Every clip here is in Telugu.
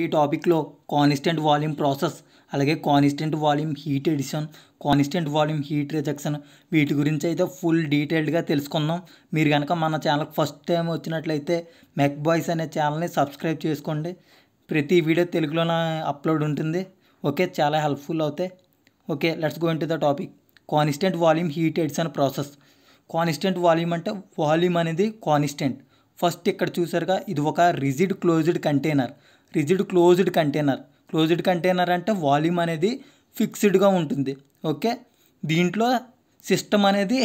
ఈ టాపిక్లో కాన్స్టెంట్ వాల్యూమ్ ప్రాసెస్ అలాగే constant volume heat addition constant volume heat rejection వీటి గురించి అయితే ఫుల్ డీటెయిల్డ్గా తెలుసుకుందాం మీరు కనుక మన ఛానల్కి ఫస్ట్ టైం వచ్చినట్లయితే మెక్ బాయ్స్ అనే ఛానల్ని సబ్స్క్రైబ్ చేసుకోండి ప్రతి వీడియో తెలుగులోనే అప్లోడ్ ఉంటుంది ఓకే చాలా హెల్ప్ఫుల్ అవుతాయి okay let's go into the topic constant volume heat addition process constant volume అంటే వాల్యూమ్ అనేది కాన్స్టెంట్ ఫస్ట్ ఇక్కడ చూసారుగా ఇది ఒక rigid closed container rigid closed container closed container అంటే వాల్యూమ్ అనేది ఫిక్స్డ్గా ఉంటుంది ఓకే దీంట్లో సిస్టమ్ అనేది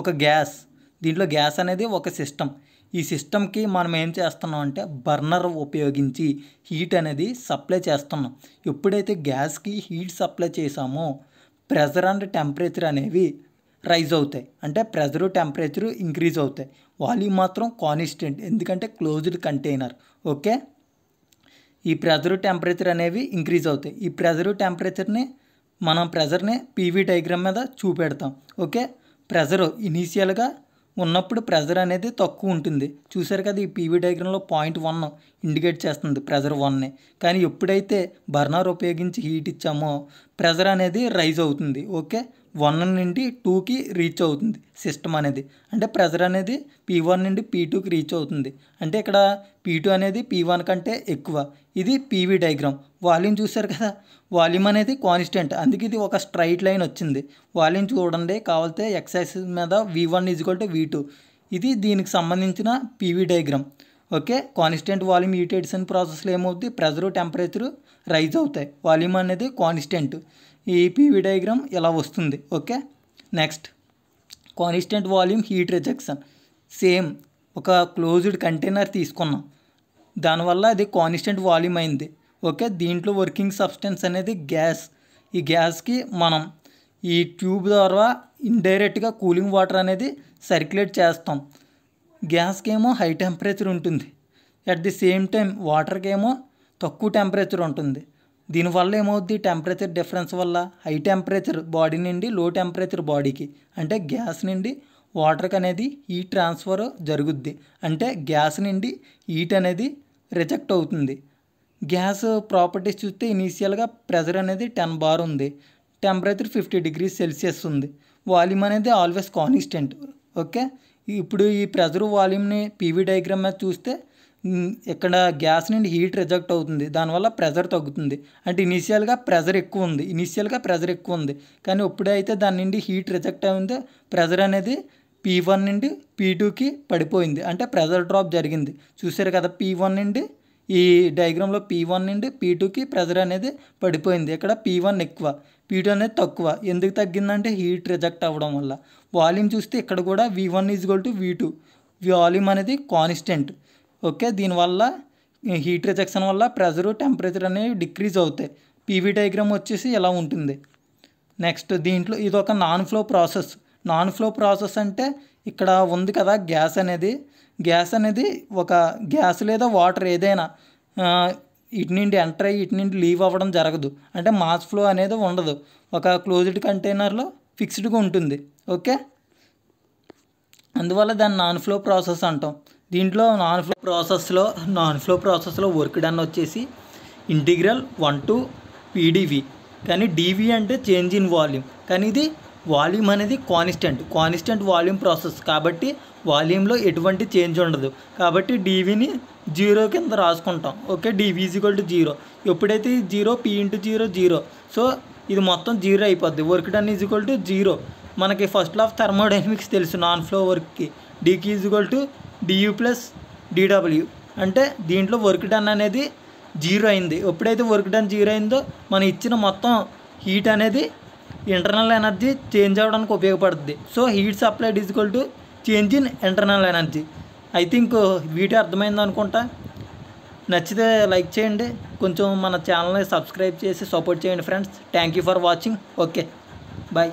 ఒక గ్యాస్ దీంట్లో గ్యాస్ అనేది ఒక సిస్టమ్ ఈ సిస్టమ్కి మనం ఏం చేస్తున్నాం అంటే బర్నర్ ఉపయోగించి హీట్ అనేది సప్లై చేస్తున్నాం ఎప్పుడైతే గ్యాస్కి హీట్ సప్లై చేసామో ప్రెజర్ అండ్ టెంపరేచర్ అనేవి రైజ్ అవుతాయి అంటే ప్రెజరు టెంపరేచరు ఇంక్రీజ్ అవుతాయి వాల్యూమ్ మాత్రం కాన్స్టెంట్ ఎందుకంటే క్లోజ్డ్ కంటైనర్ ఓకే ఈ ప్రెజర్ టెంపరేచర్ అనేవి ఇంక్రీజ్ అవుతాయి ఈ ప్రెజర్ టెంపరేచర్ని మనం ప్రెజర్ని పీవీ డైగ్రామ్ మీద చూపెడతాం ఓకే ప్రెజరు ఇనీషియల్గా ఉన్నప్పుడు ప్రెజర్ అనేది తక్కువ ఉంటుంది చూసారు కదా ఈ పీవీ డైగ్రామ్లో పాయింట్ వన్ ఇండికేట్ చేస్తుంది ప్రెజర్ వన్ని కానీ ఎప్పుడైతే బర్నర్ ఉపయోగించి హీట్ ఇచ్చామో ప్రెజర్ అనేది రైజ్ అవుతుంది ఓకే వన్ నుండి టూకి రీచ్ అవుతుంది సిస్టమ్ అనేది అంటే ప్రెజర్ అనేది పీ వన్ నుండి పీ టూకి రీచ్ అవుతుంది అంటే ఇక్కడ పీ టూ అనేది పీ వన్ కంటే ఎక్కువ ఇది పీవీ డయాగ్రామ్ వాల్యూమ్ చూశారు కదా వాల్యూమ్ అనేది కాన్స్టెంట్ అందుకే ఇది ఒక స్ట్రైట్ లైన్ వచ్చింది వాల్యూమ్ చూడండి కావాల్సితే ఎక్సైజ్ మీద V one equal to V two ఇది దీనికి సంబంధించిన PV diagram okay constant volume heat addition ప్రాసెస్లో ఏమవుతుంది ప్రెజర్ టెంపరేచర్ రైజ్ అవుతాయి వాల్యూమ్ అనేది కాన్స్టెంట్ ఈ పీవీ డయాగ్రామ్ ఇలా వస్తుంది okay next constant volume heat rejection same ఒక క్లోజ్డ్ కంటైనర్ తీసుకున్నాం దానివల్ల అది కాన్స్టెంట్ వాల్యూమ్ అయింది ఓకే దీంట్లో వర్కింగ్ సబ్స్టెన్స్ అనేది గ్యాస్ ఈ గ్యాస్కి మనం ఈ ట్యూబ్ ద్వారా ఇండైరెక్ట్గా కూలింగ్ వాటర్ అనేది సర్క్యులేట్ చేస్తాం గ్యాస్కి ఏమో హై టెంపరేచర్ ఉంటుంది అట్ ది సేమ్ టైం వాటర్కి ఏమో తక్కువ టెంపరేచర్ ఉంటుంది దీనివల్ల ఏమవుద్ది టెంపరేచర్ డిఫరెన్స్ వల్ల హై టెంపరేచర్ బాడీ నుండి లో టెంపరేచర్ బాడీకి అంటే గ్యాస్ నుండి వాటర్కి అనేది హీట్ ట్రాన్స్ఫర్ జరుగుద్ది అంటే గ్యాస్ నుండి హీట్ అనేది రిజెక్ట్ అవుతుంది గ్యాస్ ప్రాపర్టీస్ చూస్తే ఇనీషియల్గా ప్రెజర్ అనేది టెన్ బార్ ఉంది టెంపరేచర్ ఫిఫ్టీ డిగ్రీ సెల్సియస్ ఉంది వాల్యూమ్ అనేది ఆల్వేస్ కాన్స్టెంట్ ఓకే ఇప్పుడు ఈ ప్రెజర్ వాల్యూమ్ని పీవీ డయాగ్రామ్ మీద చూస్తే ఇక్కడ గ్యాస్ నుండి హీట్ రిజెక్ట్ అవుతుంది దానివల్ల ప్రెజర్ తగ్గుతుంది అంటే ఇనీషియల్గా ప్రెజర్ ఎక్కువ ఉంది ఇనీషియల్గా ప్రెజర్ ఎక్కువ ఉంది కానీ ఇప్పుడైతే దాని నుండి హీట్ రిజెక్ట్ అయింది ప్రెజర్ అనేది పీ వన్ నుండి పీ టూకి పడిపోయింది అంటే ప్రెజర్ డ్రాప్ జరిగింది చూసారు కదా పీ వన్ నుండి ఈ డయాగ్రామ్లో పీ వన్ నుండి పీ టూకి ప్రెజర్ అనేది పడిపోయింది ఇక్కడ పీ వన్ ఎక్కువ పీ టూ అనేది తక్కువ ఎందుకు తగ్గిందంటే హీట్ రిజెక్ట్ అవ్వడం వల్ల వాల్యూమ్ చూస్తే ఇక్కడ కూడా V one equal to V two volume అనేది కాన్స్టెంట్ ఓకే దీనివల్ల హీట్ రిజెక్షన్ వల్ల ప్రెజర్ టెంపరేచర్ అనేవి డిక్రీజ్ అవుతాయి పీవీ డయాగ్రామ్ వచ్చేసి ఇలా ఉంటుంది నెక్స్ట్ దీంట్లో ఇది ఒక non flow process non flow process అంటే ఇక్కడ ఉంది కదా గ్యాస్ అనేది గ్యాస్ అనేది ఒక గ్యాస్ లేదా వాటర్ ఏదైనా ఇటు నుండి ఎంటర్ అయ్యి ఇటు నుండి లీవ్ అవ్వడం జరగదు అంటే మాస్ ఫ్లో అనేది ఉండదు ఒక క్లోజ్డ్ కంటైనర్లో ఫిక్స్డ్గా ఉంటుంది ఓకే అందువల్ల దాన్ని నాన్ ఫ్లో ప్రాసెస్ అంటాం దీంట్లో నాన్ ఫ్లో ప్రాసెస్లో నాన్ ఫ్లో ప్రాసెస్లో వర్క్ డన్ వచ్చేసి ఇంటిగ్రల్ వన్ టు పీడివి కానీ డీవీ అంటే చేంజ్ ఇన్ వాల్యూమ్ కానీ ఇది వాల్యూమ్ అనేది కాన్స్టెంట్ కాన్స్టెంట్ వాల్యూమ్ ప్రాసెస్ కాబట్టి వాల్యూమ్లో ఎటువంటి చేంజ్ ఉండదు కాబట్టి డీవీని జీరో కింద రాసుకుంటాం ఓకే డీవీ టు జీరో ఎప్పుడైతే zero P into zero zero so ఇది మొత్తం జీరో అయిపోద్ది work done equal to zero మనకి ఫస్ట్ లాఫ్ థర్మోడైనమిక్స్ తెలుసు నాన్ ఫ్లో వర్క్కి డీకి equal to DU plus DW అంటే దీంట్లో వర్క్ డన్ అనేది జీరో అయింది ఎప్పుడైతే వర్క్ డన్ జీరో అయిందో మనం ఇచ్చిన మొత్తం హీట్ అనేది ఇంటర్నల్ ఎనర్జీ చేంజ్ అవ్వడానికి ఉపయోగపడుతుంది so heat supply equal to change in internal energy I think వీటి అర్థమైంది అనుకుంటా నచ్చితే లైక్ చేయండి కొంచెం మన ఛానల్ని సబ్స్క్రైబ్ చేసి సపోర్ట్ చేయండి friends thank you for watching okay bye